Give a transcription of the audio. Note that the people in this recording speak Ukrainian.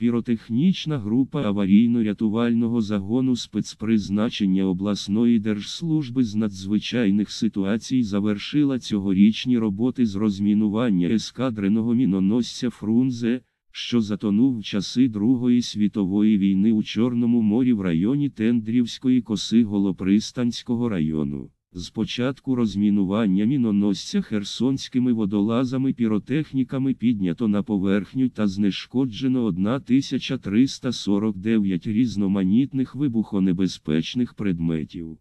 Піротехнічна група аварійно-рятувального загону спецпризначення обласної держслужби з надзвичайних ситуацій завершила цьогорічні роботи з розмінування ескадреного міноносця Фрунзе, що затонув в часи Другої світової війни у Чорному морі в районі Тендрівської коси Голопристанського району. З початку розмінування міноносця херсонськими водолазами піротехніками піднято на поверхню та знешкоджено 1349 різноманітних вибухонебезпечних предметів.